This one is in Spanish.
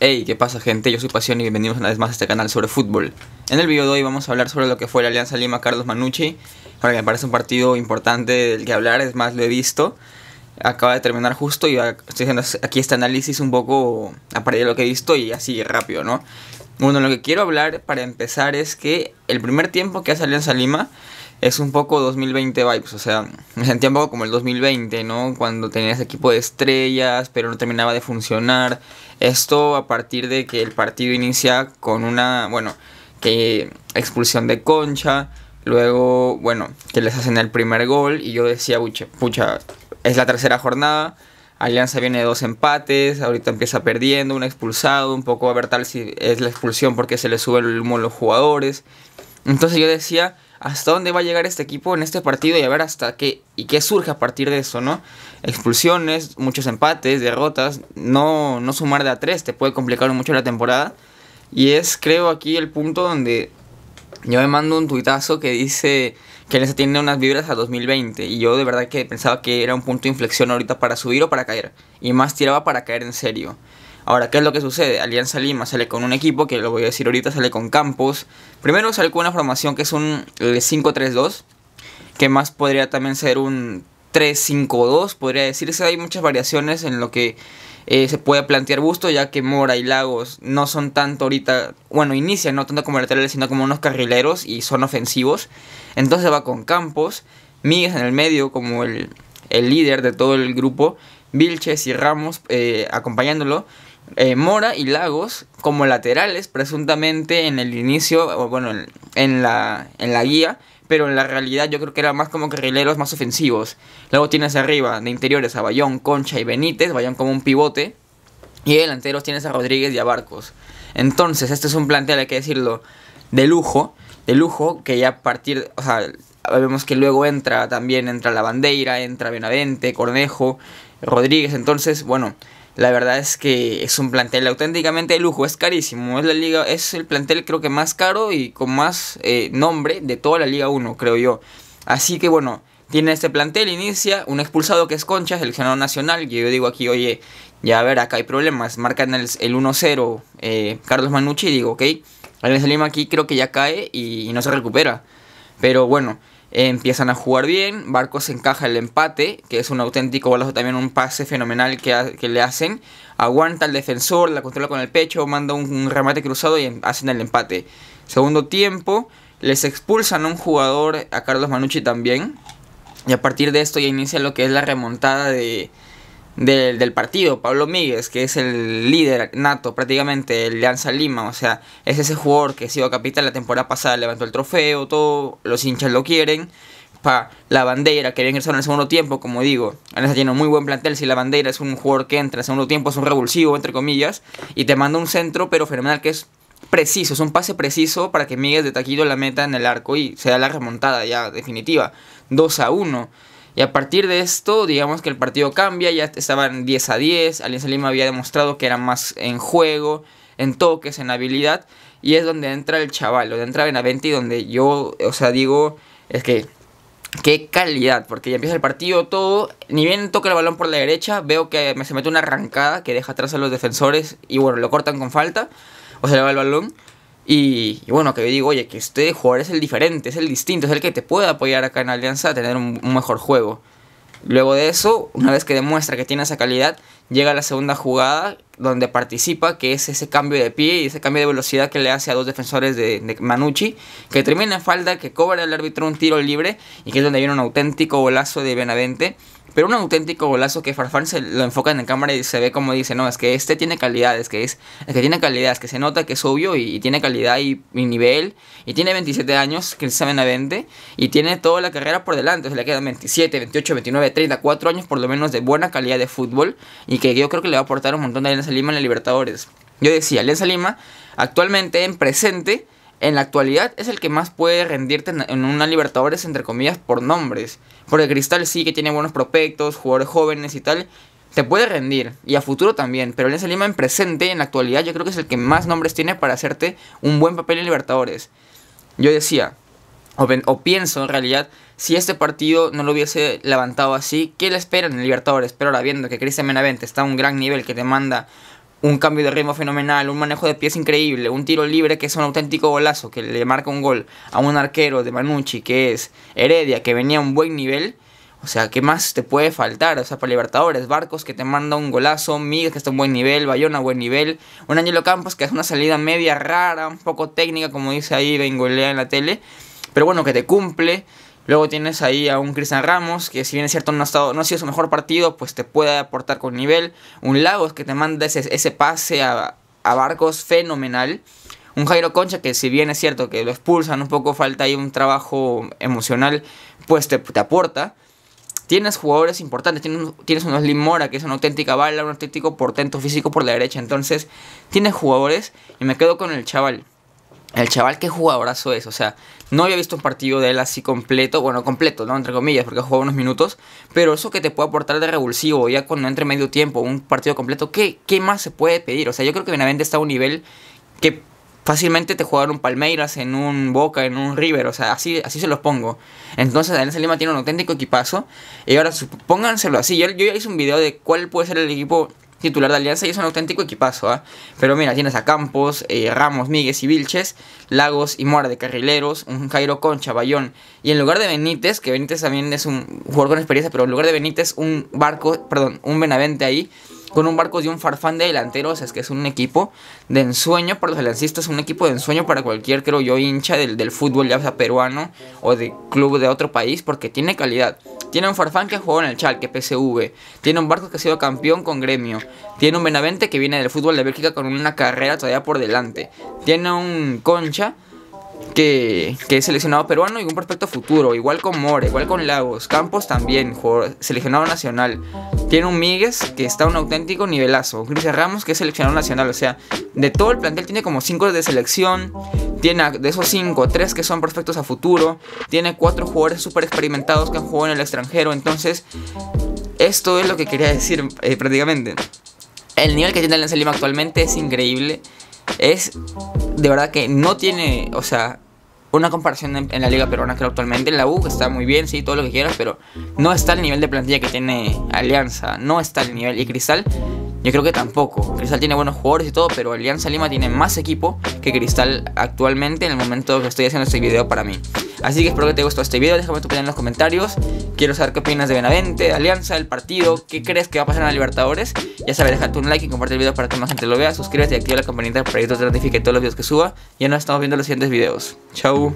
Hey, ¿qué pasa gente? Yo soy Pasión y bienvenidos una vez más a este canal sobre fútbol. En el video de hoy vamos a hablar sobre lo que fue la Alianza Lima Carlos Manucci, Para que me parece un partido importante del que hablar, es más, lo he visto. Acaba de terminar justo y estoy haciendo aquí este análisis un poco a partir de lo que he visto y así rápido, ¿no? Bueno, lo que quiero hablar para empezar es que el primer tiempo que hace Alianza Lima es un poco 2020 vibes, o sea, me sentía un poco como el 2020, ¿no? Cuando tenías equipo de estrellas, pero no terminaba de funcionar. Esto a partir de que el partido inicia con una, bueno, que expulsión de Concha, luego, bueno, que les hacen el primer gol y yo decía, pucha, es la tercera jornada. Alianza viene de dos empates, ahorita empieza perdiendo, un expulsado, un poco a ver tal si es la expulsión porque se le sube el humo a los jugadores. Entonces yo decía, hasta dónde va a llegar este equipo en este partido y a ver hasta qué y qué surge a partir de eso, ¿no? Expulsiones, muchos empates, derrotas, no, no sumar de a tres te puede complicar mucho la temporada. Y es, creo, aquí el punto donde yo me mando un tuitazo que dice que les tiene unas vibras a 2020 y yo de verdad que pensaba que era un punto de inflexión ahorita para subir o para caer y más tiraba para caer en serio. Ahora, ¿qué es lo que sucede? Alianza Lima sale con un equipo, que lo voy a decir ahorita, sale con Campos. Primero sale con una formación que es un 5-3-2, eh, que más podría también ser un 3-5-2, podría decirse. Hay muchas variaciones en lo que eh, se puede plantear Busto, ya que Mora y Lagos no son tanto ahorita, bueno, inician no tanto como laterales, sino como unos carrileros y son ofensivos. Entonces va con Campos, Miguel en el medio como el, líder de todo el grupo. Vilches y Ramos eh, acompañándolo. Eh, Mora y Lagos como laterales, presuntamente en el inicio, o bueno, en la, en la guía, pero en la realidad yo creo que eran más como carrileros más ofensivos. Luego tienes arriba de interiores a Bayón, Concha y Benítez, Bayón como un pivote, y delanteros tienes a Rodríguez y a Barcos. Entonces, este es un plantel, hay que decirlo, de lujo, de lujo, que ya a partir, o sea, vemos que luego entra también, entra la bandera, entra Benavente, Cornejo, Rodríguez, entonces, bueno, la verdad es que es un plantel auténticamente de lujo, es carísimo, es la liga, es el plantel creo que más caro y con más eh, nombre de toda la Liga 1, creo yo. Así que bueno, tiene este plantel, inicia un expulsado que es Concha, seleccionado nacional, yo digo aquí, oye, ya a ver, acá hay problemas, marcan el, 1-0 eh, Carlos Manucci, digo, ok, Alex Lima aquí creo que ya cae y no se recupera. Pero bueno, empiezan a jugar bien. Barcos encaja el empate, que es un auténtico golazo, también un pase fenomenal que, le hacen. Aguanta al defensor, la controla con el pecho, manda un, un, remate cruzado y hacen el empate. Segundo tiempo, les expulsan a un jugador, a Carlos Manucci también. Y a partir de esto ya inicia lo que es la remontada de, del, partido, Pablo Míguez, que es el líder nato prácticamente de Alianza Lima, o sea, es ese jugador que ha sido capital la temporada pasada, levantó el trofeo, todo, los hinchas lo quieren, pa, la bandera que viene ingresado en el segundo tiempo, como digo, Alianza tiene un muy buen plantel, si la bandera es un jugador que entra en el segundo tiempo, es un revulsivo, entre comillas, y te manda un centro, pero fenomenal que es preciso, es un pase preciso para que Míguez de Taquito la meta en el arco y sea la remontada ya definitiva, 2 a 1. Y a partir de esto, digamos que el partido cambia, ya estaban 10 a 10, Alianza Lima había demostrado que era más en juego, en toques, en habilidad, y es donde entra el chaval, donde entra Benavente y donde yo, o sea, digo, es que qué calidad, porque ya empieza el partido todo, ni bien toca el balón por la derecha, veo que me se mete una arrancada que deja atrás a los defensores y bueno, lo cortan con falta, o se le va el balón. Y, bueno, que yo digo, oye, que este jugador es el diferente, es el distinto, es el que te puede apoyar acá en Alianza a tener un, mejor juego. Luego de eso, una vez que demuestra que tiene esa calidad, llega la segunda jugada donde participa, que es ese cambio de pie y ese cambio de velocidad que le hace a dos defensores de, Manucci, que termina en falda, que cobra el árbitro un tiro libre y que es donde viene un auténtico golazo de Benavente pero un auténtico golazo que Farfán se lo enfoca en la cámara y se ve como dice, no, es que este tiene calidades que, es, que tiene calidades que se nota que es obvio y, tiene calidad y, nivel. Y tiene 27 años, que a 20, y tiene toda la carrera por delante. O sea, le quedan 27, 28, 29, 30, 4 años por lo menos de buena calidad de fútbol y que yo creo que le va a aportar un montón de Alianza Lima en la Libertadores. Yo decía, Alianza Lima actualmente en presente en la actualidad es el que más puede rendirte en una Libertadores, entre comillas, por nombres. Porque Cristal sí que tiene buenos prospectos, jugadores jóvenes y tal. Te puede rendir, y a futuro también. Pero en Lima en presente, en la actualidad, yo creo que es el que más nombres tiene para hacerte un buen papel en Libertadores. Yo decía, o, pienso en realidad, si este partido no lo hubiese levantado así, ¿qué le esperan en Libertadores? Pero ahora viendo que Cristian Menavente está a un gran nivel que te manda un cambio de ritmo fenomenal, un manejo de pies increíble, un tiro libre que es un auténtico golazo, que le marca un gol a un arquero de Manucci, que es Heredia, que venía a un buen nivel. O sea, ¿qué más te puede faltar? O sea, para Libertadores, Barcos que te manda un golazo, Miguel que está a un buen nivel, Bayona a buen nivel, un Angelo Campos que es una salida media rara, un poco técnica, como dice ahí Bengolea en la tele, pero bueno, que te cumple. Luego tienes ahí a un Cristian Ramos, que si bien es cierto no ha, estado, no ha sido su mejor partido, pues te puede aportar con nivel. Un Lagos que te manda ese, pase a, Barcos fenomenal. Un Jairo Concha que si bien es cierto que lo expulsan un poco, falta ahí un trabajo emocional, pues te, aporta. Tienes jugadores importantes, tienes, tienes un Slim Mora que es una auténtica bala, un auténtico portento físico por la derecha. Entonces, tienes jugadores y me quedo con el chaval. El chaval que jugadorazo es, o sea, no había visto un partido de él así completo, bueno, completo, ¿no? Entre comillas, porque ha unos minutos, pero eso que te puede aportar de revulsivo, ya cuando entre medio tiempo, un partido completo, ¿qué, más se puede pedir? O sea, yo creo que Benavente está a un nivel que fácilmente te jugaron un Palmeiras, en un Boca, en un River, o sea, así, así se los pongo. Entonces, Daniel Lima tiene un auténtico equipazo, y ahora pónganselo así, yo, yo ya hice un video de cuál puede ser el equipo titular de Alianza y es un auténtico equipazo. ah Pero mira, tienes a Campos, eh, Ramos, migues y Vilches, Lagos y Mora de carrileros, un Jairo con Chaballón Y en lugar de Benítez, que Benítez también es un jugador con experiencia, pero en lugar de Benítez, un barco, perdón, un Benavente ahí. Con un barco de un farfán de delanteros, es que es un equipo de ensueño para los aliancistas, un equipo de ensueño para cualquier, creo yo, hincha del, del fútbol, ya peruano o de club de otro país, porque tiene calidad. Tiene un Farfán que jugó en el es PCV. Tiene un Barcos que ha sido campeón con Gremio. Tiene un Benavente que viene del fútbol de Bélgica con una carrera todavía por delante. Tiene un Concha que, es seleccionado peruano y un prospecto futuro, igual con More, igual con Lagos, Campos también, seleccionado nacional. Tiene un Migues que está un auténtico nivelazo, Gris Ramos que es seleccionado nacional, o sea, de todo el plantel tiene como 5 de selección, tiene de esos 5, 3 que son prospectos a futuro, tiene 4 jugadores súper experimentados que han jugado en el extranjero, entonces esto es lo que quería decir eh, prácticamente. El nivel que tiene el Lima actualmente es increíble es de verdad que no tiene, o sea, una comparación en, la liga peruana que actualmente la U está muy bien, sí, todo lo que quieras, pero no está al nivel de plantilla que tiene Alianza, no está al nivel y Cristal yo creo que tampoco. Cristal tiene buenos jugadores y todo, pero Alianza Lima tiene más equipo que Cristal actualmente en el momento que estoy haciendo este video para mí. Así que espero que te haya gustado este video, déjame tu opinión en los comentarios. Quiero saber qué opinas de Benavente, Alianza, del partido, qué crees que va a pasar en la Libertadores. Ya sabes, déjate un like y comparte el video para que más gente lo vea. Suscríbete y activa la campanita para que te notifique todos los videos que suba. Ya nos estamos viendo en los siguientes videos. Chau.